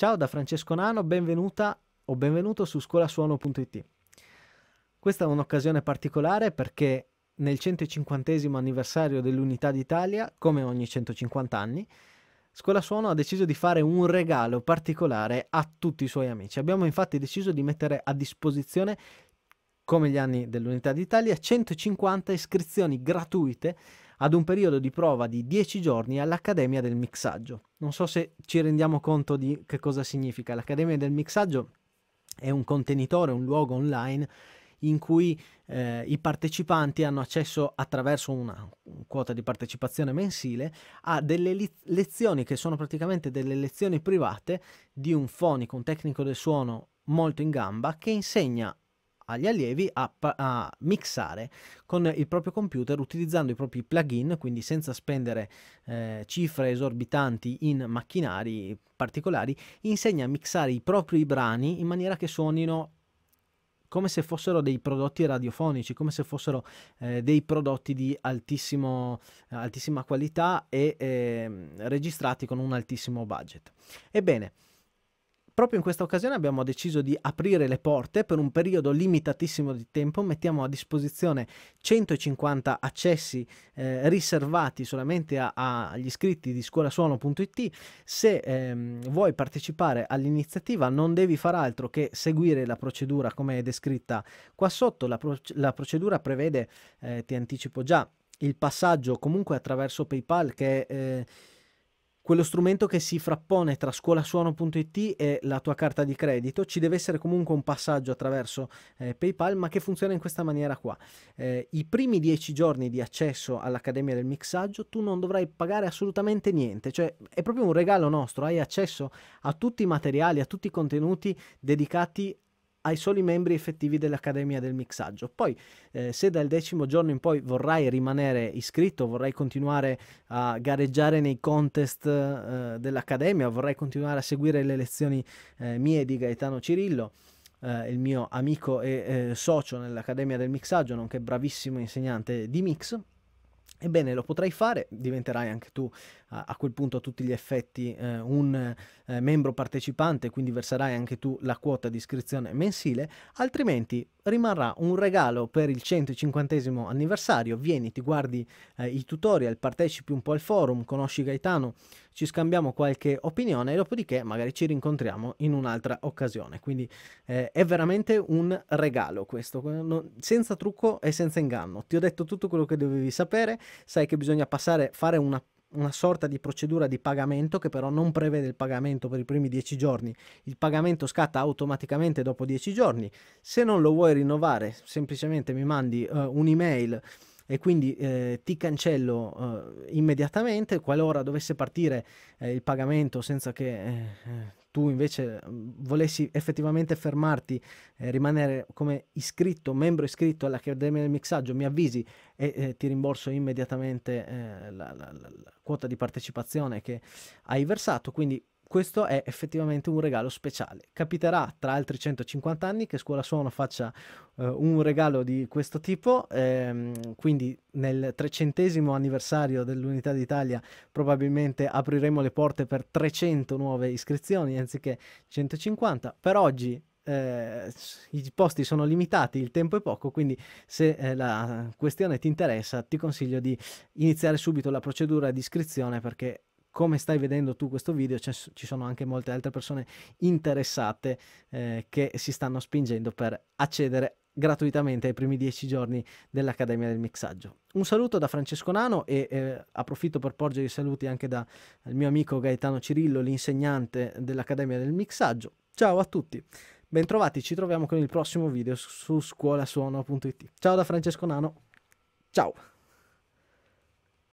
Ciao da Francesco Nano, benvenuta o benvenuto su scuolasuono.it. Questa è un'occasione particolare perché nel 150 anniversario dell'Unità d'Italia, come ogni 150 anni, Scuola Suono ha deciso di fare un regalo particolare a tutti i suoi amici. Abbiamo infatti deciso di mettere a disposizione, come gli anni dell'Unità d'Italia, 150 iscrizioni gratuite ad un periodo di prova di 10 giorni all'Accademia del Mixaggio. Non so se ci rendiamo conto di che cosa significa. L'Accademia del Mixaggio è un contenitore, un luogo online in cui eh, i partecipanti hanno accesso attraverso una quota di partecipazione mensile a delle li- lezioni che sono praticamente delle lezioni private di un fonico, un tecnico del suono molto in gamba che insegna agli allievi a, a, mixare con il proprio computer utilizzando i propri plugin, quindi senza spendere eh, cifre esorbitanti in macchinari particolari, insegna a mixare i propri brani in maniera che suonino come se fossero dei prodotti radiofonici, come se fossero eh, dei prodotti di altissimo, altissima qualità e eh, registrati con un altissimo budget. Ebbene, proprio in questa occasione abbiamo deciso di aprire le porte per un periodo limitatissimo di tempo, mettiamo a disposizione 150 accessi eh, riservati solamente agli iscritti di scuolasuono.it. Se ehm, vuoi partecipare all'iniziativa non devi far altro che seguire la procedura come è descritta qua sotto, la, pro la procedura prevede, eh, ti anticipo già, il passaggio comunque attraverso PayPal che... Eh, quello strumento che si frappone tra scuolasuono.it e la tua carta di credito, ci deve essere comunque un passaggio attraverso eh, PayPal, ma che funziona in questa maniera qua. Eh, I primi dieci giorni di accesso all'Accademia del Mixaggio tu non dovrai pagare assolutamente niente, cioè è proprio un regalo nostro, hai accesso a tutti i materiali, a tutti i contenuti dedicati ai soli membri effettivi dell'Accademia del Mixaggio. Poi eh, se dal decimo giorno in poi vorrai rimanere iscritto, vorrai continuare a gareggiare nei contest eh, dell'Accademia, vorrai continuare a seguire le lezioni eh, mie di Gaetano Cirillo, eh, il mio amico e eh, socio nell'Accademia del Mixaggio, nonché bravissimo insegnante di mix, Ebbene, lo potrai fare, diventerai anche tu a, quel punto a tutti gli effetti eh, un eh, membro partecipante, quindi verserai anche tu la quota di iscrizione mensile, altrimenti rimarrà un regalo per il 150 anniversario, vieni, ti guardi eh, i tutorial, partecipi un po' al forum, conosci Gaetano, ci scambiamo qualche opinione e dopodiché magari ci rincontriamo in un'altra occasione. Quindi eh, è veramente un regalo questo, non, senza trucco e senza inganno. Ti ho detto tutto quello che dovevi sapere, sai che bisogna passare, fare una una sorta di procedura di pagamento che però non prevede il pagamento per i primi 10 giorni. Il pagamento scatta automaticamente dopo 10 giorni. Se non lo vuoi rinnovare, semplicemente mi mandi uh, eh, un'email e quindi eh, ti cancello eh, immediatamente qualora dovesse partire eh, il pagamento senza che eh, eh, tu invece mm, volessi effettivamente fermarti, eh, rimanere come iscritto, membro iscritto all'Accademia del Mixaggio, mi avvisi e eh, ti rimborso immediatamente eh, la, la, la, la, quota di partecipazione che hai versato. Quindi questo è effettivamente un regalo speciale. Capiterà tra altri 150 anni che Scuola Suono faccia eh, un regalo di questo tipo, ehm, quindi nel trecentesimo anniversario dell'Unità d'Italia probabilmente apriremo le porte per 300 nuove iscrizioni anziché 150. Per oggi eh, i posti sono limitati, il tempo è poco, quindi se eh, la questione ti interessa ti consiglio di iniziare subito la procedura di iscrizione perché come stai vedendo tu questo video ci sono anche molte altre persone interessate eh, che si stanno spingendo per accedere gratuitamente ai primi dieci giorni dell'Accademia del Mixaggio. Un saluto da Francesco Nano e eh, approfitto per porgere i saluti anche dal mio amico Gaetano Cirillo, l'insegnante dell'Accademia del Mixaggio. Ciao a tutti, bentrovati, ci troviamo con il prossimo video su scuolasuono.it. Ciao da Francesco Nano, ciao!